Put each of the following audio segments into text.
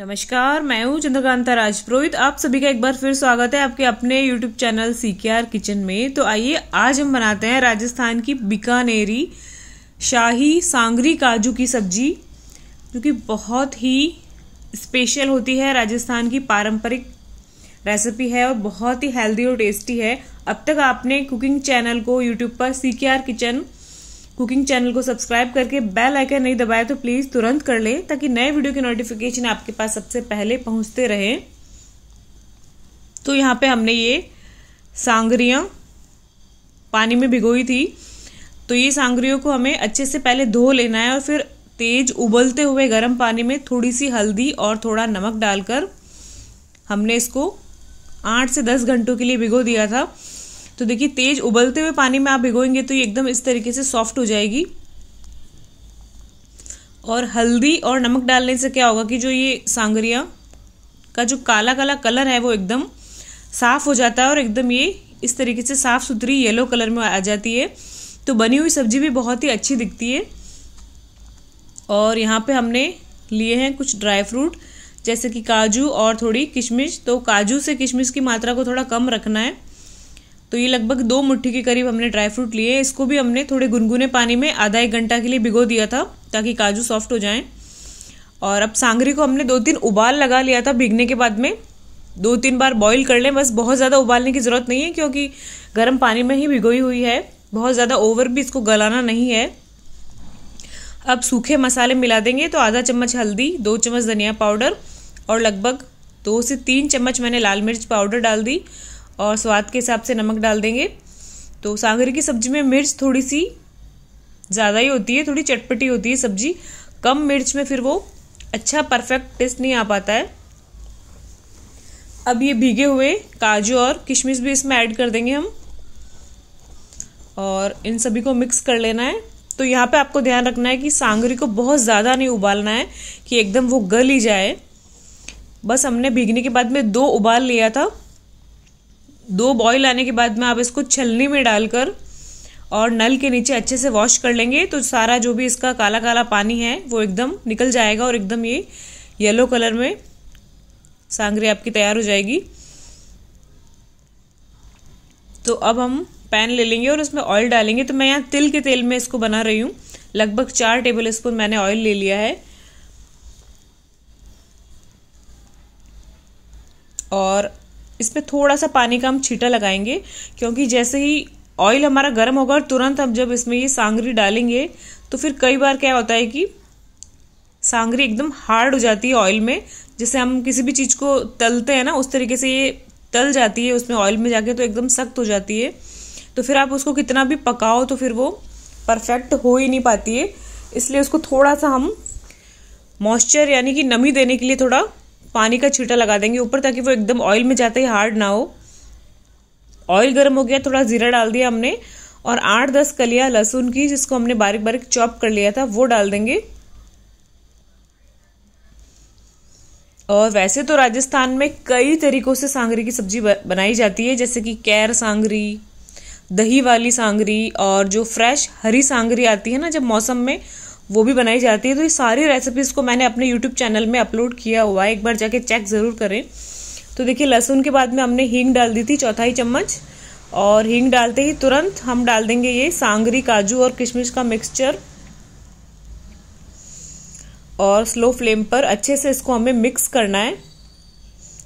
नमस्कार मैं हूं चंद्रकांता राजपुरोहित आप सभी का एक बार फिर स्वागत है आपके अपने यूट्यूब चैनल सी किचन में तो आइए आज हम बनाते हैं राजस्थान की बीकानेरी शाही सांगरी काजू की सब्जी जो कि बहुत ही स्पेशल होती है राजस्थान की पारंपरिक रेसिपी है और बहुत ही हेल्दी और टेस्टी है अब तक आपने कुकिंग चैनल को यूट्यूब पर सी किचन कुकिंग चैनल को सब्सक्राइब करके बेल आइकन नहीं दबाया तो प्लीज तुरंत कर लें ताकि नए वीडियो की नोटिफिकेशन आपके पास सबसे पहले पहुंचते रहे तो यहाँ पे हमने ये सांगरिया पानी में भिगोई थी तो ये सांगरियों को हमें अच्छे से पहले धो लेना है और फिर तेज उबलते हुए गर्म पानी में थोड़ी सी हल्दी और थोड़ा नमक डालकर हमने इसको आठ से दस घंटों के लिए भिगो दिया था तो देखिए तेज उबलते हुए पानी में आप भिगोएंगे तो ये एकदम इस तरीके से सॉफ्ट हो जाएगी और हल्दी और नमक डालने से क्या होगा कि जो ये सांगरिया का जो काला काला कलर है वो एकदम साफ़ हो जाता है और एकदम ये इस तरीके से साफ़ सुथरी येलो कलर में आ जाती है तो बनी हुई सब्ज़ी भी बहुत ही अच्छी दिखती है और यहाँ पे हमने लिए हैं कुछ ड्राई फ्रूट जैसे कि काजू और थोड़ी किशमिश तो काजू से किशमिश की मात्रा को थोड़ा कम रखना है तो ये लगभग दो मुट्ठी के करीब हमने ड्राई फ्रूट लिए इसको भी हमने थोड़े गुनगुने पानी में आधा एक घंटा के लिए भिगो दिया था ताकि काजू सॉफ्ट हो जाएं और अब सांगरी को हमने दो तीन उबाल लगा लिया था भिगने के बाद में दो तीन बार बॉईल कर लें बस बहुत ज़्यादा उबालने की ज़रूरत नहीं है क्योंकि गर्म पानी में ही भिगोई हुई है बहुत ज़्यादा ओवर भी इसको गलाना नहीं है अब सूखे मसाले मिला देंगे तो आधा चम्मच हल्दी दो चम्मच धनिया पाउडर और लगभग दो से तीन चम्मच मैंने लाल मिर्च पाउडर डाल दी और स्वाद के हिसाब से नमक डाल देंगे तो सांगरी की सब्जी में मिर्च थोड़ी सी ज़्यादा ही होती है थोड़ी चटपटी होती है सब्जी कम मिर्च में फिर वो अच्छा परफेक्ट टेस्ट नहीं आ पाता है अब ये भीगे हुए काजू और किशमिश भी इसमें ऐड कर देंगे हम और इन सभी को मिक्स कर लेना है तो यहाँ पे आपको ध्यान रखना है कि सांगरी को बहुत ज़्यादा नहीं उबालना है कि एकदम वो गल ही जाए बस हमने भीगने के बाद में दो उबाल लिया था दो बॉयल आने के बाद में आप इसको छलनी में डालकर और नल के नीचे अच्छे से वॉश कर लेंगे तो सारा जो भी इसका काला काला पानी है वो एकदम निकल जाएगा और एकदम ये येलो कलर में सांगरी आपकी तैयार हो जाएगी तो अब हम पैन ले लेंगे और उसमें ऑयल डालेंगे तो मैं यहाँ तिल के तेल में इसको बना रही हूँ लगभग चार टेबल स्पून मैंने ऑयल ले लिया है और इस पर थोड़ा सा पानी का हम छीटा लगाएंगे क्योंकि जैसे ही ऑयल हमारा गर्म होगा और तुरंत हम जब इसमें ये सांगरी डालेंगे तो फिर कई बार क्या होता है कि सांगरी एकदम हार्ड हो जाती है ऑयल में जैसे हम किसी भी चीज़ को तलते हैं ना उस तरीके से ये तल जाती है उसमें ऑयल में जाके तो एकदम सख्त हो जाती है तो फिर आप उसको कितना भी पकाओ तो फिर वो परफेक्ट हो ही नहीं पाती है इसलिए उसको थोड़ा सा हम मॉइस्चर यानी कि नमी देने के लिए थोड़ा पानी का छीटा लगा देंगे ऊपर ताकि वो एकदम ऑयल में जाते ही हार्ड ना हो ऑयल गर्म हो गया थोड़ा जीरा डाल दिया हमने और आठ दस कलिया लहसुन की जिसको हमने बारीक बारीक चॉप कर लिया था वो डाल देंगे और वैसे तो राजस्थान में कई तरीकों से सांगरी की सब्जी बनाई जाती है जैसे कि कैर सांगरी दही वाली सांगरी और जो फ्रेश हरी सांगरी आती है ना जब मौसम में वो भी बनाई जाती है तो ये सारी रेसिपीज़ को मैंने अपने यूट्यूब चैनल में अपलोड किया हुआ है एक बार जाके चेक ज़रूर करें तो देखिए लहसुन के बाद में हमने हींग डाल दी थी चौथाई चम्मच और हींग डालते ही तुरंत हम डाल देंगे ये सांगरी काजू और किशमिश का मिक्सचर और स्लो फ्लेम पर अच्छे से इसको हमें मिक्स करना है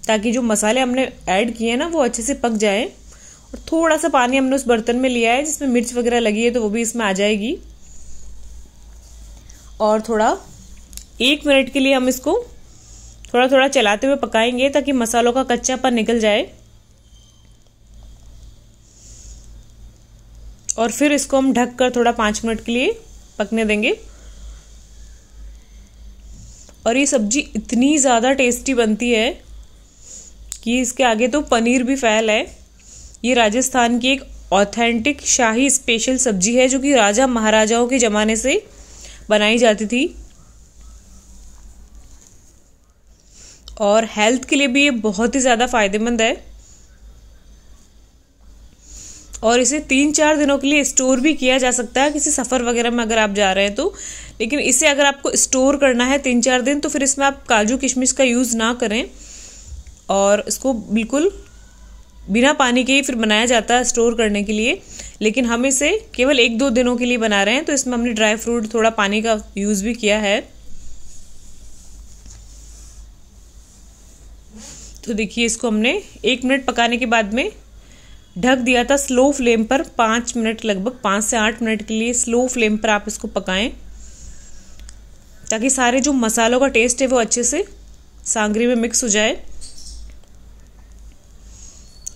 ताकि जो मसाले हमने ऐड किए ना वो अच्छे से पक जाए और थोड़ा सा पानी हमने उस बर्तन में लिया है जिसमें मिर्च वगैरह लगी है तो वो भी इसमें आ जाएगी और थोड़ा एक मिनट के लिए हम इसको थोड़ा थोड़ा चलाते हुए पकाएंगे ताकि मसालों का कच्चा पर निकल जाए और फिर इसको हम ढक कर थोड़ा पाँच मिनट के लिए पकने देंगे और ये सब्जी इतनी ज़्यादा टेस्टी बनती है कि इसके आगे तो पनीर भी फैल है ये राजस्थान की एक ऑथेंटिक शाही स्पेशल सब्जी है जो कि राजा महाराजाओं के ज़माने से बनाई जाती थी और हेल्थ के लिए भी ये बहुत ही ज़्यादा फ़ायदेमंद है और इसे तीन चार दिनों के लिए स्टोर भी किया जा सकता है किसी सफ़र वगैरह में अगर आप जा रहे हैं तो लेकिन इसे अगर आपको स्टोर करना है तीन चार दिन तो फिर इसमें आप काजू किशमिश का यूज़ ना करें और इसको बिल्कुल बिना पानी के ही फिर बनाया जाता है स्टोर करने के लिए लेकिन हम इसे केवल एक दो दिनों के लिए बना रहे हैं तो इसमें हमने ड्राई फ्रूट थोड़ा पानी का यूज़ भी किया है तो देखिए इसको हमने एक मिनट पकाने के बाद में ढक दिया था स्लो फ्लेम पर पाँच मिनट लगभग पाँच से आठ मिनट के लिए स्लो फ्लेम पर आप इसको पकाएं ताकि सारे जो मसालों का टेस्ट है वो अच्छे से सांगरी में मिक्स हो जाए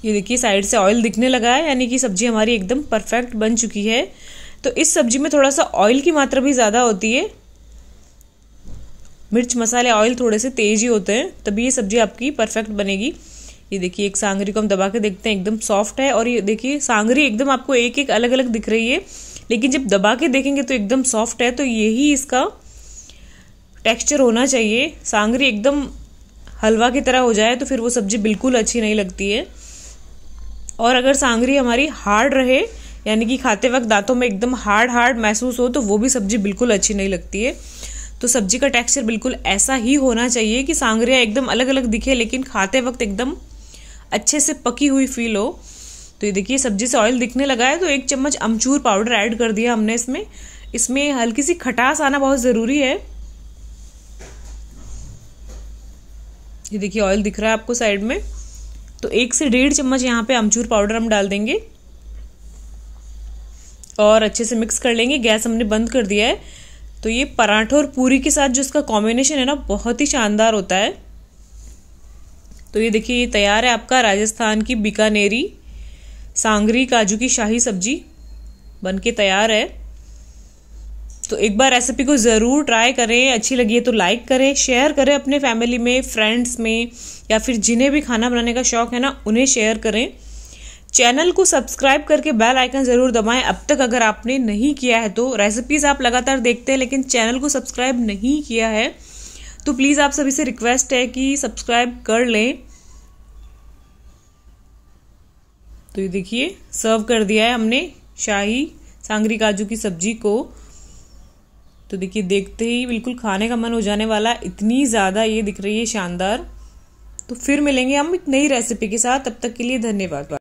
ये देखिए साइड से ऑयल दिखने लगा है यानी कि सब्जी हमारी एकदम परफेक्ट बन चुकी है तो इस सब्जी में थोड़ा सा ऑयल की मात्रा भी ज़्यादा होती है मिर्च मसाले ऑयल थोड़े से तेज ही होते हैं तभी ये सब्जी आपकी परफेक्ट बनेगी ये देखिए एक सांगरी को हम दबा के देखते हैं एकदम सॉफ्ट है और ये देखिए सांगरी एकदम आपको एक एक अलग अलग दिख रही है लेकिन जब दबा के देखेंगे तो एकदम सॉफ्ट है तो यही इसका टेक्सचर होना चाहिए सांगरी एकदम हलवा की तरह हो जाए तो फिर वो सब्जी बिल्कुल अच्छी नहीं लगती है और अगर सांगरी हमारी हार्ड रहे यानी कि खाते वक्त दांतों में एकदम हार्ड हार्ड महसूस हो तो वो भी सब्जी बिल्कुल अच्छी नहीं लगती है तो सब्जी का टेक्सचर बिल्कुल ऐसा ही होना चाहिए कि सांगरिया एकदम अलग अलग दिखे लेकिन खाते वक्त एकदम अच्छे से पकी हुई फील हो तो ये देखिए सब्जी से ऑयल दिखने लगा है तो एक चम्मच अमचूर पाउडर ऐड कर दिया हमने इसमें इसमें हल्की सी खटास आना बहुत ज़रूरी है ये देखिए ऑयल दिख रहा है आपको साइड में तो एक से डेढ़ चम्मच यहाँ पे अमचूर पाउडर हम डाल देंगे और अच्छे से मिक्स कर लेंगे गैस हमने बंद कर दिया है तो ये पराठा और पूरी के साथ जो इसका कॉम्बिनेशन है ना बहुत ही शानदार होता है तो ये देखिए ये तैयार है आपका राजस्थान की बीकानेरी सांगरी काजू की शाही सब्जी बन के तैयार है तो एक बार रेसिपी को ज़रूर ट्राई करें अच्छी लगी है तो लाइक करें शेयर करें अपने फैमिली में फ्रेंड्स में या फिर जिन्हें भी खाना बनाने का शौक है ना उन्हें शेयर करें चैनल को सब्सक्राइब करके बेल आइकन ज़रूर दबाएं अब तक अगर आपने नहीं किया है तो रेसिपीज़ आप लगातार देखते हैं लेकिन चैनल को सब्सक्राइब नहीं किया है तो प्लीज़ आप सभी से रिक्वेस्ट है कि सब्सक्राइब कर लें तो ये देखिए सर्व कर दिया है हमने शाही सांगरी काजू की सब्जी को तो देखिए देखते ही बिल्कुल खाने का मन हो जाने वाला इतनी ज़्यादा ये दिख रही है शानदार तो फिर मिलेंगे हम एक नई रेसिपी के साथ तब तक के लिए धन्यवाद